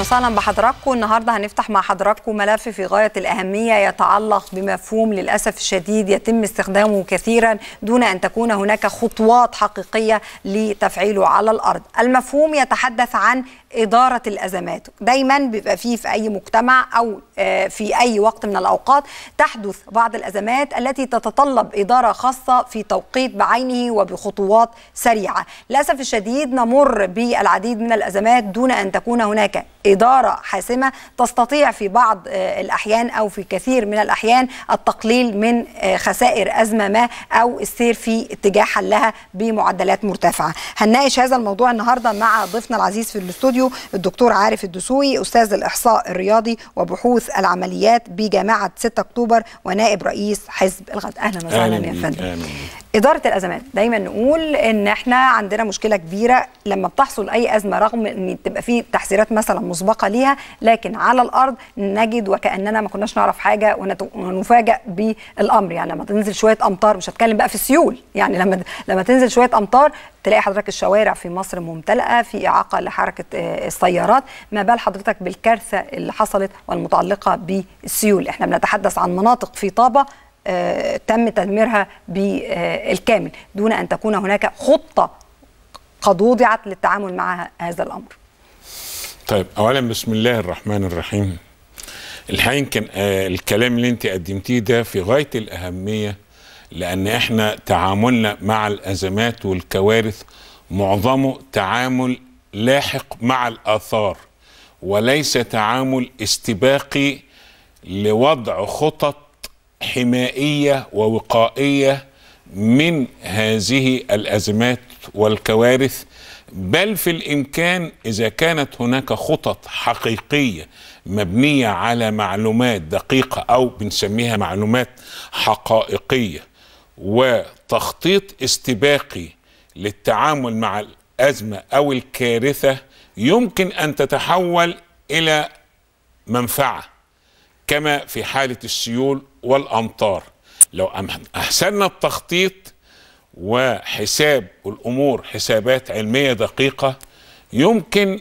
اهلا وسهلا بحضراتكم النهارده هنفتح مع حضراتكم ملف في غايه الاهميه يتعلق بمفهوم للاسف الشديد يتم استخدامه كثيرا دون ان تكون هناك خطوات حقيقيه لتفعيله على الارض. المفهوم يتحدث عن اداره الازمات، دايما بيبقى فيه في اي مجتمع او آه، في اي وقت من الاوقات تحدث بعض الازمات التي تتطلب اداره خاصه في توقيت بعينه وبخطوات سريعه. للاسف الشديد نمر بالعديد من الازمات دون ان تكون هناك إدارة حاسمة تستطيع في بعض آه، الأحيان أو في كثير من الأحيان التقليل من آه، خسائر أزمة ما أو السير في اتجاه حلها بمعدلات مرتفعة هنناقش هذا الموضوع النهاردة مع ضيفنا العزيز في الاستوديو الدكتور عارف الدسوقي أستاذ الإحصاء الرياضي وبحوث العمليات بجامعة 6 أكتوبر ونائب رئيس حزب الغد أهلا وسهلا يا فندم إدارة الأزمات دايما نقول إن إحنا عندنا مشكلة كبيرة لما بتحصل أي أزمة رغم إن تبقى في تحذيرات مثلا مسبقة ليها لكن على الأرض نجد وكأننا ما كناش نعرف حاجة ونفاجأ بالأمر يعني لما تنزل شوية أمطار مش هتكلم بقى في السيول يعني لما لما تنزل شوية أمطار تلاقي حضرتك الشوارع في مصر ممتلئه في اعاقه لحركه آه، السيارات ما بال حضرتك بالكارثه اللي حصلت والمتعلقه بالسيول احنا بنتحدث عن مناطق في طابه آه، تم تدميرها بالكامل دون أن تكون هناك خطة قد وضعت للتعامل مع هذا الأمر طيب أولا بسم الله الرحمن الرحيم الحقيقه يمكن آه، الكلام اللي انت قدمتيه ده في غايه الاهميه لان احنا تعاملنا مع الازمات والكوارث معظمه تعامل لاحق مع الاثار وليس تعامل استباقي لوضع خطط حمائيه ووقائيه من هذه الازمات والكوارث بل في الامكان اذا كانت هناك خطط حقيقيه مبنيه على معلومات دقيقه او بنسميها معلومات حقائقيه وتخطيط استباقي للتعامل مع الازمه او الكارثه يمكن ان تتحول الى منفعه كما في حاله السيول والأمطار لو أحسننا التخطيط وحساب الأمور حسابات علمية دقيقة يمكن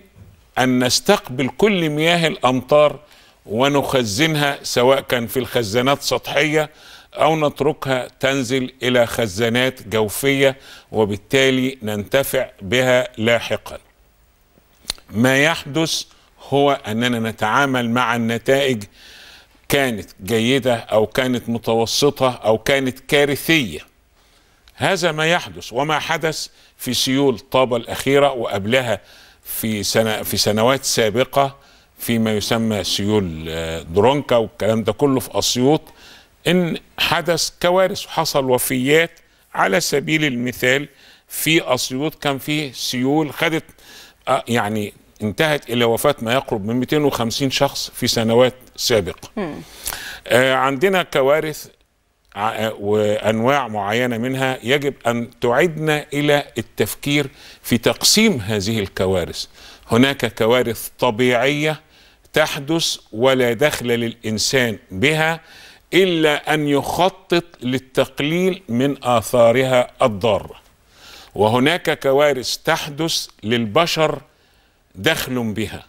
أن نستقبل كل مياه الأمطار ونخزنها سواء كان في الخزانات السطحيه أو نتركها تنزل إلى خزانات جوفية وبالتالي ننتفع بها لاحقا ما يحدث هو أننا نتعامل مع النتائج كانت جيدة أو كانت متوسطة أو كانت كارثية هذا ما يحدث وما حدث في سيول طابة الأخيرة وقبلها في, سنة في سنوات سابقة فيما يسمى سيول آه، درونكا والكلام ده كله في أسيوط إن حدث كوارث وحصل وفيات على سبيل المثال في أسيوط كان فيه سيول خدت آه، يعني انتهت إلى وفاة ما يقرب من 250 شخص في سنوات سابقة آه عندنا كوارث آه، وأنواع معينة منها يجب أن تعيدنا إلى التفكير في تقسيم هذه الكوارث هناك كوارث طبيعية تحدث ولا دخل للإنسان بها إلا أن يخطط للتقليل من آثارها الضارة وهناك كوارث تحدث للبشر دخل بها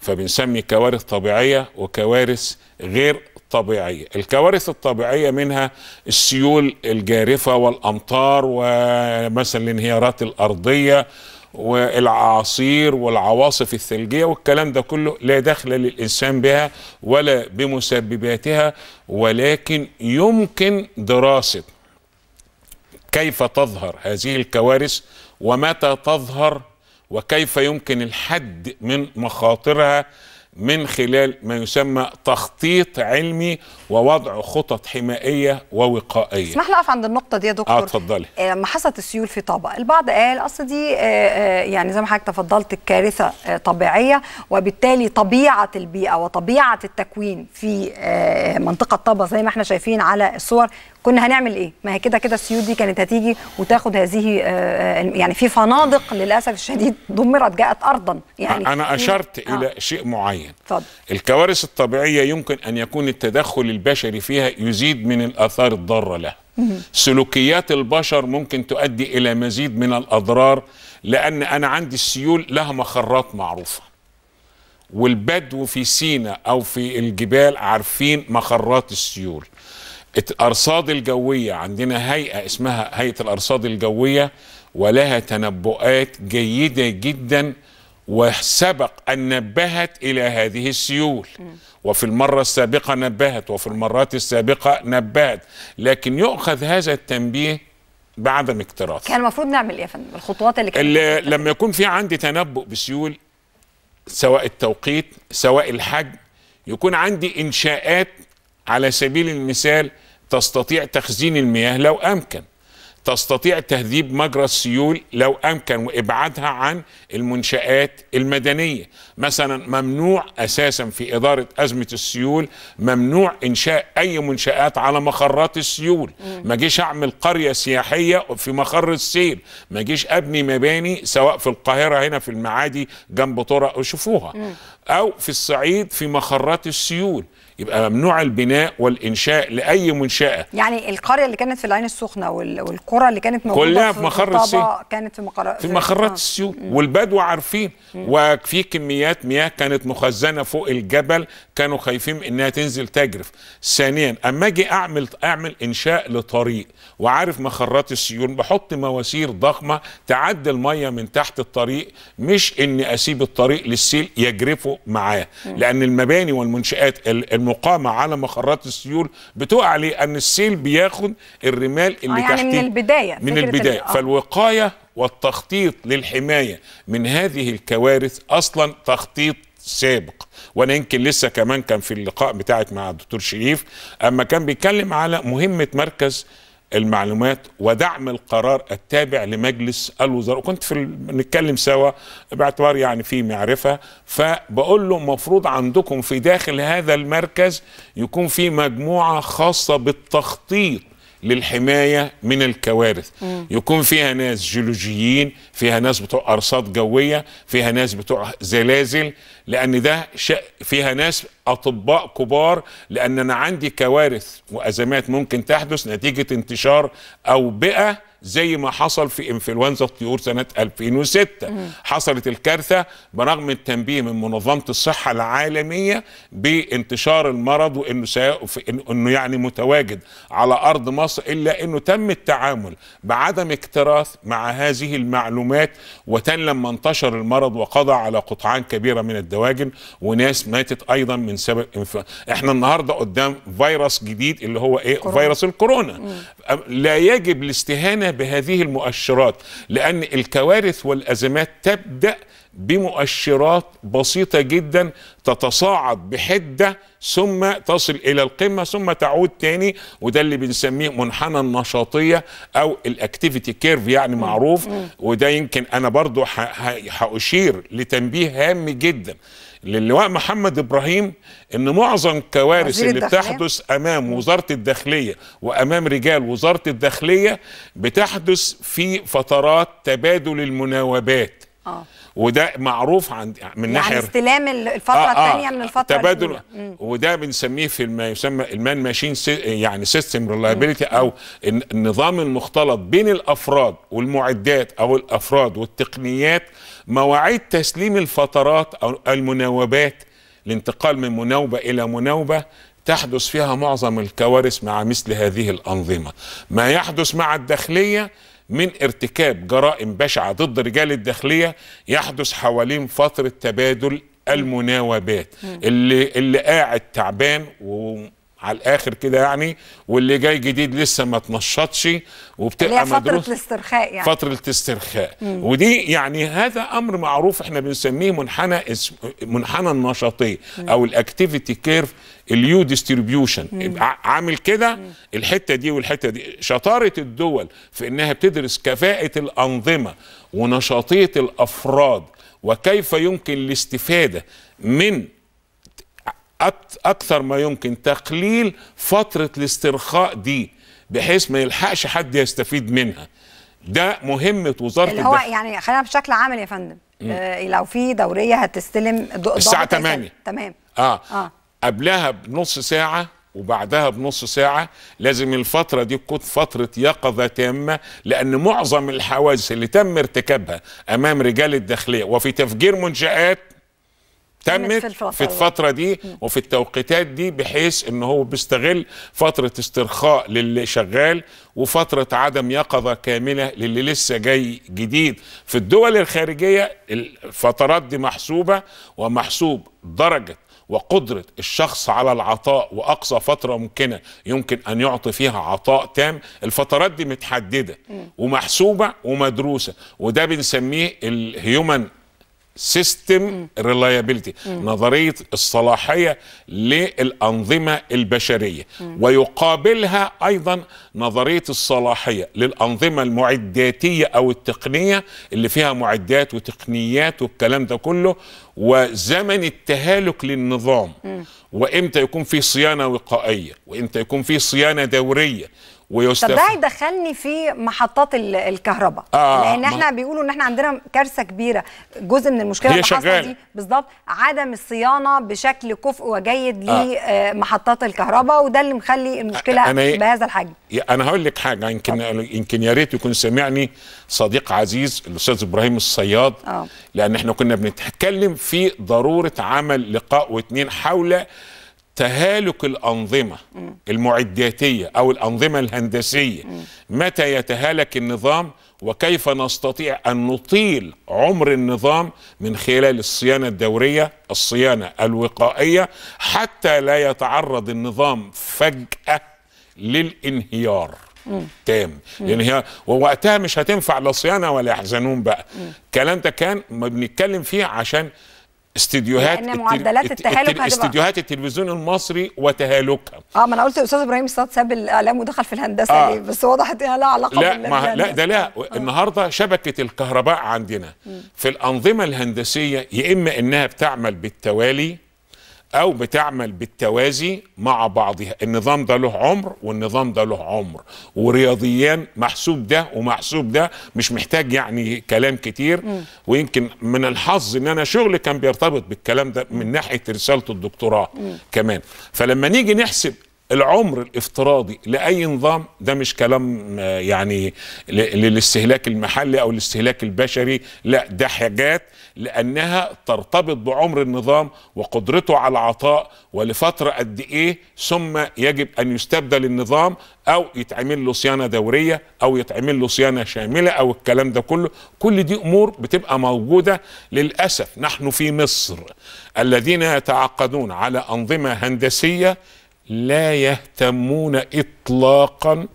فبنسمي كوارث طبيعية وكوارث غير طبيعية الكوارث الطبيعية منها السيول الجارفة والأمطار ومثلا الانهيارات الأرضية والعاصير والعواصف الثلجية والكلام ده كله لا دخل للإنسان بها ولا بمسبباتها ولكن يمكن دراسة كيف تظهر هذه الكوارث ومتى تظهر وكيف يمكن الحد من مخاطرها من خلال ما يسمى تخطيط علمي ووضع خطط حمائيه ووقائيه. اسمح لي اقف عند النقطه دي يا دكتور. اه اتفضلي. لما آه، حصلت السيول في طابا، البعض قال اصل دي آه، آه، يعني زي ما حضرتك تفضلت الكارثه طبيعيه وبالتالي طبيعه البيئه وطبيعه التكوين في منطقه طابا زي ما احنا شايفين على الصور كنا هنعمل ايه ما هي كده كده السيول دي كانت هتيجي وتاخد هذه آه، آه، يعني في فنادق للاسف الشديد دمرت جاءت ارضا يعني انا اشرت آه. الى شيء معين فضل. الكوارث الطبيعيه يمكن ان يكون التدخل البشري فيها يزيد من الاثار الضاره لها سلوكيات البشر ممكن تؤدي الى مزيد من الاضرار لان انا عندي السيول لها مخرات معروفه والبدو في سينا او في الجبال عارفين مخرات السيول الارصاد الجويه عندنا هيئه اسمها هيئه الارصاد الجويه ولها تنبؤات جيده جدا وسبق ان نبهت الى هذه السيول وفي المره السابقه نبهت وفي المرات السابقه نبهت لكن يؤخذ هذا التنبيه بعدم اكتراث كان المفروض نعمل ايه يا فندم الخطوات اللي كانت اللي لما يكون في عندي تنبؤ بسيول سواء التوقيت سواء الحجم يكون عندي انشاءات على سبيل المثال تستطيع تخزين المياه لو أمكن تستطيع تهذيب مجرى السيول لو امكن وابعادها عن المنشات المدنيه مثلا ممنوع اساسا في اداره ازمه السيول ممنوع انشاء اي منشات على مخرات السيول ما جيش اعمل قريه سياحيه في مخر السيل ما جيش ابني مباني سواء في القاهره هنا في المعادي جنب طرق وشوفوها او في الصعيد في مخرات السيول يبقى ممنوع البناء والانشاء لاي منشاه يعني القريه اللي كانت في العين السخنه والقرى اللي كانت موجوده كلها في مقر السيو كانت في, مقر... في, آه. في مخرات والبدو عارفين وفي كميات مياه كانت مخزنه فوق الجبل كانوا خايفين انها تنزل تجرف ثانيا اما اجي اعمل اعمل انشاء لطريق وعارف مخرات السيول بحط مواسير ضخمه تعدي الميه من تحت الطريق مش اني اسيب الطريق للسيل يجرفه معاه لان المباني والمنشات الم المقامه على مخرات السيول بتقع ليه؟ ان السيل بياخد الرمال اللي آه، يعني تحتيه من البدايه من البدايه آه. فالوقايه والتخطيط للحمايه من هذه الكوارث اصلا تخطيط سابق وانا يمكن لسه كمان كان في اللقاء بتاعك مع الدكتور شريف اما كان بيتكلم على مهمه مركز المعلومات ودعم القرار التابع لمجلس الوزراء وكنت في نتكلم سوا باعتبار يعني في معرفه فبقول له المفروض عندكم في داخل هذا المركز يكون في مجموعه خاصه بالتخطيط للحمايه من الكوارث مم. يكون فيها ناس جيولوجيين فيها ناس بتوع ارصاد جويه فيها ناس بتوع زلازل لان ده ش... فيها ناس اطباء كبار لان انا عندي كوارث وازمات ممكن تحدث نتيجه انتشار اوبئه زي ما حصل في انفلونزا الطيور سنه 2006 مم. حصلت الكارثه برغم التنبيه من منظمه الصحه العالميه بانتشار المرض وانه سي... انه يعني متواجد على ارض مصر الا انه تم التعامل بعدم اكتراث مع هذه المعلومات وتن لما انتشر المرض وقضى على قطعان كبيره من الدواجن وناس ماتت ايضا من سبب انف... احنا النهارده قدام فيروس جديد اللي هو ايه كورونا. فيروس الكورونا مم. لا يجب الاستهانه بهذه المؤشرات لأن الكوارث والأزمات تبدأ بمؤشرات بسيطة جدا تتصاعد بحدة ثم تصل إلى القمة ثم تعود تاني وده اللي بنسميه منحنى النشاطية أو الاكتيفيتي كيرف يعني معروف وده يمكن أنا برضو هأشير لتنبيه هام جدا للواء محمد ابراهيم ان معظم كوارث اللي بتحدث امام وزاره الداخليه وامام رجال وزاره الداخليه بتحدث في فترات تبادل المناوبات آه. وده معروف عند من يعني ناحيه يعني استلام الفتره آه آه الثانيه من الفتره تبادل وده بنسميه في ما يسمى المان ماشين سي يعني سيستم ريلابيلتي او النظام المختلط بين الافراد والمعدات او الافراد والتقنيات مواعيد تسليم الفترات او المناوبات الانتقال من مناوبه الى مناوبه تحدث فيها معظم الكوارث مع مثل هذه الانظمه ما يحدث مع الداخليه من ارتكاب جرائم بشعة ضد رجال الداخلية يحدث حوالين فترة تبادل المناوبات اللي اللي قاعد تعبان و على الاخر كده يعني واللي جاي جديد لسه ما تنشطش وبتبقى فترة مدروس فتره الاسترخاء يعني فتره الاسترخاء ودي يعني هذا امر معروف احنا بنسميه منحنى منحنى النشاطيه او الاكتيفيتي كيرف اليو ديستريبيوشن عامل كده الحته دي والحته دي شطاره الدول في انها بتدرس كفاءه الانظمه ونشاطيه الافراد وكيف يمكن الاستفاده من اكثر ما يمكن تقليل فتره الاسترخاء دي بحيث ما يلحقش حد يستفيد منها ده مهمه وزاره اللي هو يعني خلينا بشكل عملي يا فندم آه لو في دوريه هتستلم الساعه 8 تمام آه. اه قبلها بنص ساعة وبعدها بنص ساعة لازم الفترة دي تكون فترة يقظة تامة لأن معظم الحوادث اللي تم ارتكابها أمام رجال الداخلية وفي تفجير منشآت تمت في الفترة, دي وفي التوقيتات دي بحيث ان هو بيستغل فترة استرخاء للي شغال وفترة عدم يقظة كاملة للي لسه جاي جديد في الدول الخارجية الفترات دي محسوبة ومحسوب درجة وقدرة الشخص على العطاء وأقصى فترة ممكنة يمكن أن يعطي فيها عطاء تام الفترات دي متحددة ومحسوبة ومدروسة وده بنسميه الهيومن سيستم ريلايبيلتي نظريه الصلاحيه للانظمه البشريه م. ويقابلها ايضا نظريه الصلاحيه للانظمه المعداتيه او التقنيه اللي فيها معدات وتقنيات والكلام ده كله وزمن التهالك للنظام وامتى يكون في صيانه وقائيه وامتى يكون في صيانه دوريه ويوسف طب ده يدخلني في محطات الكهرباء آه لان احنا ما... بيقولوا ان احنا عندنا كارثه كبيره جزء من المشكله اللي حصلت دي بالظبط عدم الصيانه بشكل كفء وجيد آه. لمحطات آه، الكهرباء وده اللي مخلي المشكله أنا بهذا الحجم انا هقول لك حاجه يمكن يمكن يا ريت يكون سامعني صديق عزيز الاستاذ ابراهيم الصياد آه. لان احنا كنا بنتكلم في ضروره عمل لقاء واثنين حول تهالك الأنظمة المعداتية أو الأنظمة الهندسية متى يتهالك النظام وكيف نستطيع أن نطيل عمر النظام من خلال الصيانة الدورية الصيانة الوقائية حتى لا يتعرض النظام فجأة للانهيار مم. تام لان يعني هي ووقتها مش هتنفع لا صيانه ولا يحزنون بقى الكلام ده كان ما بنتكلم فيه عشان استديوهات لان معدلات التهالك التل... استديوهات التلفزيون المصري وتهالكها اه ما انا قلت الاستاذ ابراهيم الصاد ساب الاعلام ودخل في الهندسه آه. ليه بس واضح انها لها علاقه لا ما لا ده لا آه. النهارده شبكه الكهرباء عندنا م. في الانظمه الهندسيه يا اما انها بتعمل بالتوالي او بتعمل بالتوازي مع بعضها النظام ده له عمر والنظام ده له عمر ورياضيا محسوب ده ومحسوب ده مش محتاج يعني كلام كتير م. ويمكن من الحظ ان انا شغلي كان بيرتبط بالكلام ده من ناحيه رساله الدكتوراه م. كمان فلما نيجي نحسب العمر الافتراضي لاي نظام ده مش كلام آه، يعني للاستهلاك المحلي او الاستهلاك البشري لا ده حاجات لانها ترتبط بعمر النظام وقدرته على العطاء ولفتره قد ايه ثم يجب ان يستبدل النظام او يتعمل له صيانه دوريه او يتعمل له صيانه شامله او الكلام ده كله كل دي امور بتبقى موجوده للاسف نحن في مصر الذين يتعاقدون على انظمه هندسيه لا يهتمون اطلاقا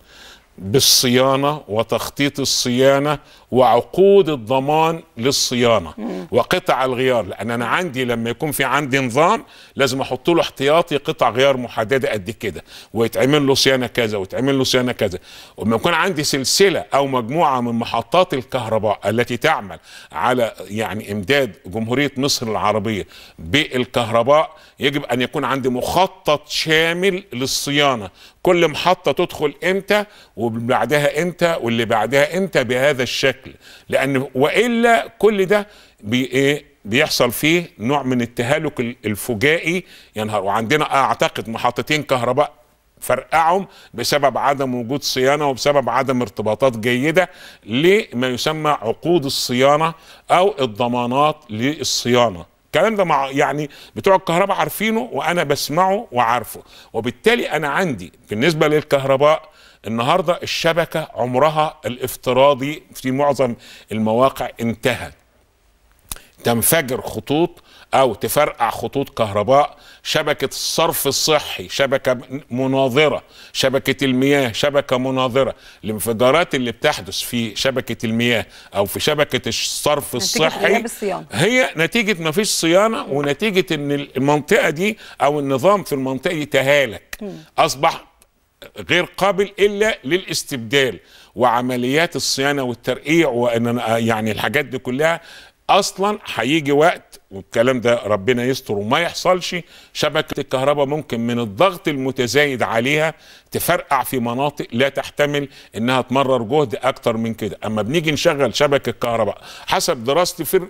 بالصيانه وتخطيط الصيانه وعقود الضمان للصيانه وقطع الغيار لان انا عندي لما يكون في عندي نظام لازم احط له احتياطي قطع غيار محدده قد كده ويتعمل له صيانه كذا ويتعمل له صيانه كذا ولما يكون عندي سلسله او مجموعه من محطات الكهرباء التي تعمل على يعني امداد جمهوريه مصر العربيه بالكهرباء يجب ان يكون عندي مخطط شامل للصيانه كل محطه تدخل امتى وبعدها امتى واللي بعدها امتى بهذا الشكل شكل لان والا كل ده بي ايه بيحصل فيه نوع من التهالك الفجائي ينهار وعندنا اعتقد محطتين كهرباء فرقعهم بسبب عدم وجود صيانه وبسبب عدم ارتباطات جيده لما يسمى عقود الصيانه او الضمانات للصيانه الكلام ده مع يعني بتوع الكهرباء عارفينه وانا بسمعه وعارفه وبالتالي انا عندي بالنسبه للكهرباء النهارده الشبكه عمرها الافتراضي في معظم المواقع انتهى تنفجر خطوط او تفرقع خطوط كهرباء شبكه الصرف الصحي شبكه مناظره شبكه المياه شبكه مناظره الانفجارات اللي بتحدث في شبكه المياه او في شبكه الصرف الصحي هي نتيجه ما فيش صيانه ونتيجه ان المنطقه دي او النظام في المنطقه دي تهالك اصبح غير قابل الا للاستبدال وعمليات الصيانه والترقيع وان يعني الحاجات دي كلها اصلا هيجي وقت والكلام ده ربنا يستر وما يحصلش شبكه الكهرباء ممكن من الضغط المتزايد عليها تفرقع في مناطق لا تحتمل انها تمرر جهد اكتر من كده اما بنيجي نشغل شبكه كهرباء حسب دراستي في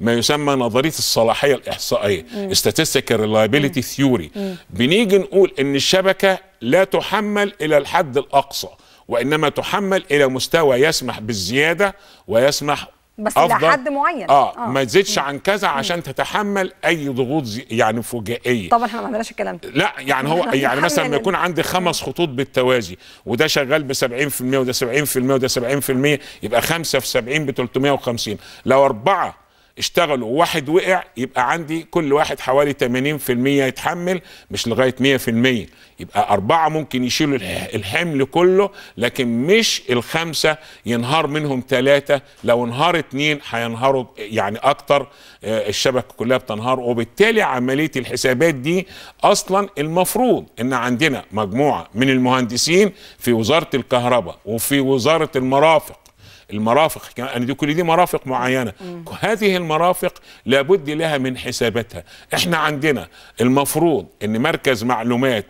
ما يسمى نظريه الصلاحيه الاحصائيه statistical reliability theory بنيجي نقول ان الشبكه لا تحمل الى الحد الاقصى وانما تحمل الى مستوى يسمح بالزياده ويسمح بس أفضل. لحد معين آه, اه ما تزيدش عن كذا عشان تتحمل اي ضغوط يعني فجائيه طبعا احنا ما عندناش الكلام ده لا يعني هو يعني مثلا لما يكون عندي خمس خطوط بالتوازي وده شغال ب 70% وده 70% وده 70% يبقى 5 في 70 ب 350 لو اربعه اشتغلوا واحد وقع يبقى عندي كل واحد حوالي 80% يتحمل مش لغايه 100% يبقى اربعه ممكن يشيلوا الحمل كله لكن مش الخمسه ينهار منهم ثلاثه لو انهار اثنين هينهاروا يعني اكتر آه، الشبكه كلها بتنهار وبالتالي عمليه الحسابات دي اصلا المفروض ان عندنا مجموعه من المهندسين في وزاره الكهرباء وفي وزاره المرافق المرافق يعني دي كل دي مرافق معينه مم. هذه المرافق لابد لها من حساباتها احنا عندنا المفروض ان مركز معلومات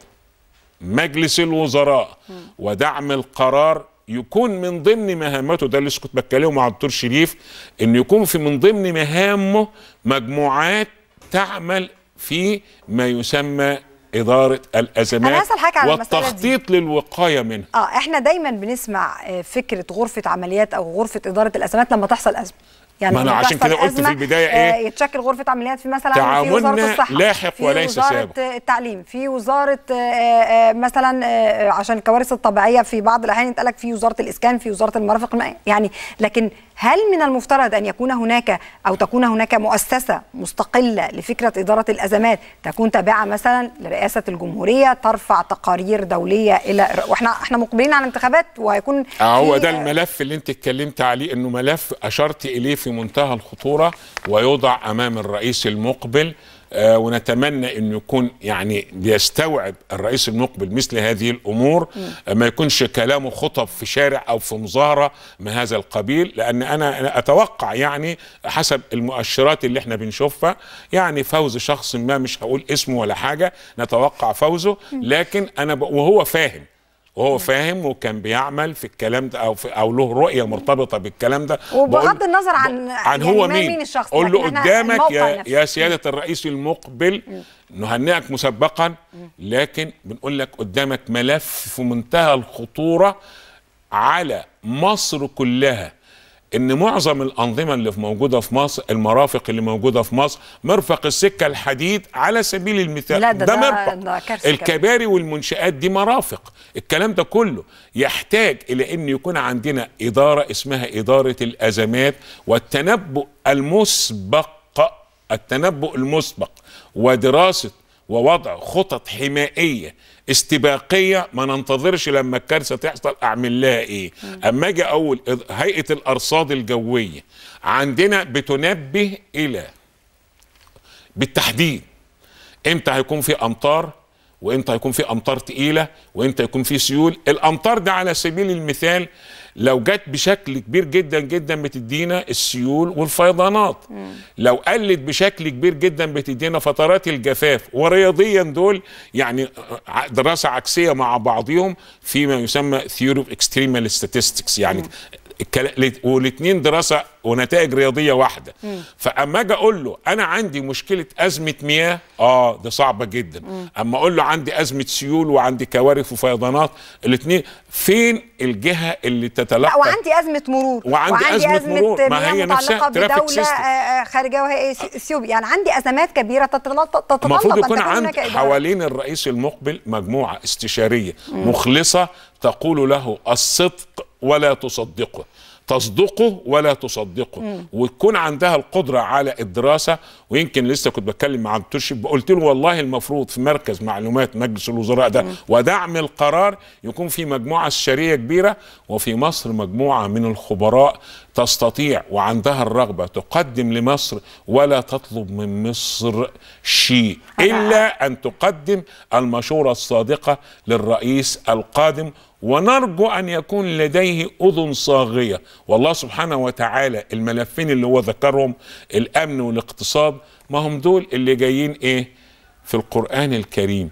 مجلس الوزراء مم. ودعم القرار يكون من ضمن مهامته ده اللي كنت بتكلمه مع الدكتور شريف ان يكون في من ضمن مهامه مجموعات تعمل في ما يسمى اداره الازمات والتخطيط للوقايه منها اه احنا دايما بنسمع آه، فكره غرفه عمليات او غرفه اداره الازمات لما تحصل ازمه يعني ما انا عشان كده قلت في البدايه آه، ايه يتشكل غرفه عمليات في مثلا تعاملنا في وزاره الصحه لاحق وليس سابق في وزاره التعليم في وزاره آه، مثلا عشان الكوارث الطبيعيه في بعض الاحيان يتقال في وزاره الاسكان في وزاره المرافق المائيه يعني لكن هل من المفترض أن يكون هناك أو تكون هناك مؤسسة مستقلة لفكرة إدارة الأزمات تكون تابعة مثلا لرئاسة الجمهورية ترفع تقارير دولية إلى وإحنا إحنا مقبلين على انتخابات وهيكون آه، هو ده الملف اللي أنت اتكلمت عليه إنه ملف أشرت إليه في منتهى الخطورة ويوضع أمام الرئيس المقبل آه، ونتمنى انه يكون يعني بيستوعب الرئيس المقبل مثل هذه الامور آه، ما يكونش كلامه خطب في شارع او في مظاهره من هذا القبيل لان انا اتوقع يعني حسب المؤشرات اللي احنا بنشوفها يعني فوز شخص ما مش هقول اسمه ولا حاجه نتوقع فوزه لكن انا ب... وهو فاهم وهو فاهم وكان بيعمل في الكلام ده او في او له رؤيه مرتبطه بالكلام ده وبغض النظر عن عن يعني هو مين, مين الشخص قول له قدامك يا, يا سياده الرئيس المقبل نهنئك مسبقا لكن بنقول لك قدامك ملف في منتهى الخطوره على مصر كلها ان معظم الانظمه اللي موجوده في مصر المرافق اللي موجوده في مصر مرفق السكه الحديد على سبيل المثال ده, ده مرفق ده الكباري والمنشات دي مرافق الكلام ده كله يحتاج الى ان يكون عندنا اداره اسمها اداره الازمات والتنبؤ المسبق التنبؤ المسبق ودراسه ووضع خطط حمائيه استباقيه ما ننتظرش لما الكارثه تحصل اعمل لها ايه اما اجي اقول هيئه الارصاد الجويه عندنا بتنبه الى بالتحديد امتى هيكون في امطار وامتى هيكون في امطار تقيله وامتى يكون في سيول الامطار ده على سبيل المثال لو جت بشكل كبير جدا جدا بتدينا السيول والفيضانات مم. لو قلت بشكل كبير جدا بتدينا فترات الجفاف ورياضيا دول يعني دراسه عكسيه مع بعضهم فيما يسمى theory of اكستريمال statistics يعني مم. والاثنين دراسه ونتائج رياضيه واحده مم. فاما اجي اقول له انا عندي مشكله ازمه مياه اه ده صعبه جدا مم. اما اقول له عندي ازمه سيول وعندي كوارث وفيضانات الاثنين فين الجهه اللي تتلقى لا وعندي ازمه مرور وعندي, وعندي ازمه, أزمة مرور ما هي نفسها بدوله آه، آه، خارجيه وهي إيه، اثيوبيا يعني عندي ازمات كبيره تتطلب المفروض يكون عند حوالين الرئيس المقبل مجموعه استشاريه مم. مخلصه تقول له الصدق ولا تصدقه تصدقه ولا تصدقه وتكون عندها القدره على الدراسه ويمكن لسه كنت بتكلم مع الدكتور شيب قلت له والله المفروض في مركز معلومات مجلس الوزراء ده مم. ودعم القرار يكون في مجموعه استشاريه كبيره وفي مصر مجموعه من الخبراء تستطيع وعندها الرغبه تقدم لمصر ولا تطلب من مصر شيء الا ان تقدم المشوره الصادقه للرئيس القادم ونرجو أن يكون لديه أذن صاغية والله سبحانه وتعالى الملفين اللي هو ذكرهم الأمن والاقتصاد ما هم دول اللي جايين إيه في القرآن الكريم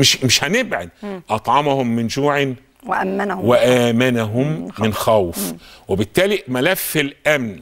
مش, مش هنبعد أطعمهم من جوع وأمنهم وآمنهم من خوف وبالتالي ملف الأمن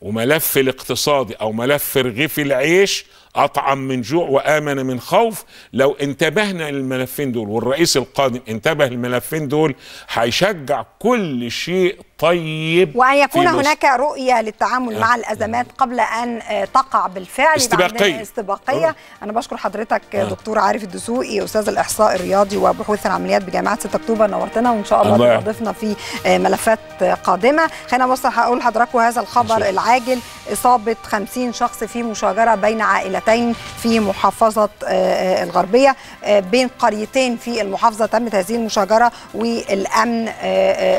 وملف الاقتصادي أو ملف رغيف العيش أطعم من جوع وآمن من خوف لو انتبهنا للملفين دول والرئيس القادم انتبه للملفين دول هيشجع كل شيء طيب وأن يكون هناك رؤية للتعامل آه. مع الأزمات قبل أن آه، تقع بالفعل استباقية استباقية آه. أنا بشكر حضرتك آه. دكتور عارف الدسوقي أستاذ الإحصاء الرياضي وبحوث العمليات بجامعة 6 أكتوبر نورتنا وإن شاء الله نضيفنا في ملفات قادمة خلينا بس هقول لحضراتكم هذا الخبر العاجل إصابة 50 شخص في مشاجرة بين عائلات قريتين في محافظة آه، آه، الغربية آه، بين قريتين في المحافظة تمت هذه المشاجرة والأمن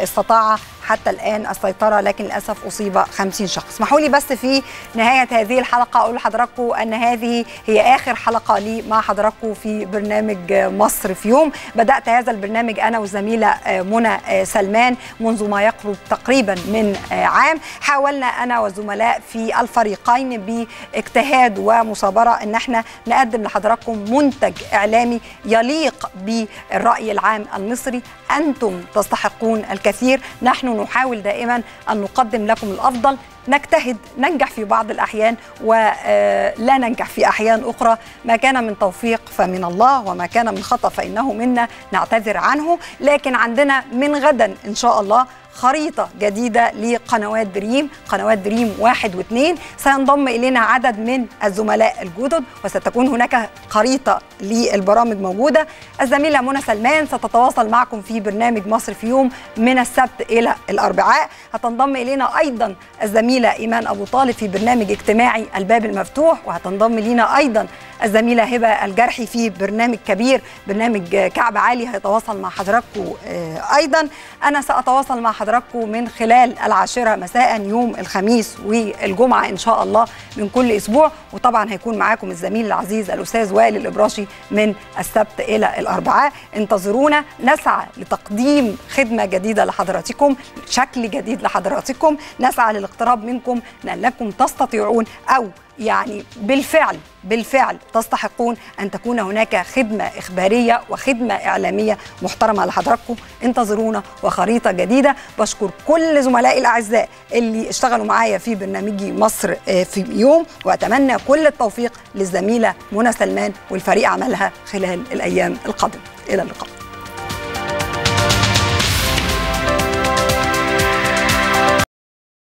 استطاع حتى الآن السيطرة لكن للأسف أصيب 50 شخص اسمحوا لي بس في نهاية هذه الحلقة أقول لحضراتكم أن هذه هي آخر حلقة لي مع حضراتكم في برنامج مصر في يوم بدأت هذا البرنامج أنا والزميلة آه، منى آه، سلمان منذ ما يقرب تقريبا من آه، عام حاولنا أنا والزملاء في الفريقين باجتهاد ومصابرة أن احنا نقدم لحضراتكم منتج إعلامي يليق بالرأي العام المصري أنتم تستحقون الكثير نحن نحاول دائما أن نقدم لكم الأفضل نجتهد ننجح في بعض الأحيان ولا آه، ننجح في أحيان أخرى ما كان من توفيق فمن الله وما كان من خطأ فإنه منا نعتذر عنه لكن عندنا من غدا إن شاء الله خريطة جديدة لقنوات دريم قنوات دريم واحد واثنين سينضم إلينا عدد من الزملاء الجدد وستكون هناك خريطة للبرامج موجودة الزميلة منى سلمان ستتواصل معكم في برنامج مصر في يوم من السبت إلى الأربعاء هتنضم إلينا أيضا الزميلة الزميله ايمان ابو طالب في برنامج اجتماعي الباب المفتوح وهتنضم لينا ايضا الزميله هبه الجرحي في برنامج كبير برنامج كعب عالي هيتواصل مع حضراتكم آه، ايضا انا ساتواصل مع حضراتكم من خلال العاشره مساء يوم الخميس والجمعه ان شاء الله من كل اسبوع وطبعا هيكون معاكم الزميل العزيز الاستاذ وائل الابراشي من السبت الى الاربعاء انتظرونا نسعى لتقديم خدمه جديده لحضراتكم شكل جديد لحضراتكم نسعى للاقتراب منكم لانكم تستطيعون او يعني بالفعل بالفعل تستحقون أن تكون هناك خدمة إخبارية وخدمة إعلامية محترمة لحضراتكم انتظرونا وخريطة جديدة بشكر كل زملائي الأعزاء اللي اشتغلوا معايا في برنامجي مصر آه، في يوم وأتمنى كل التوفيق للزميلة منى سلمان والفريق عملها خلال الأيام القادمة إلى اللقاء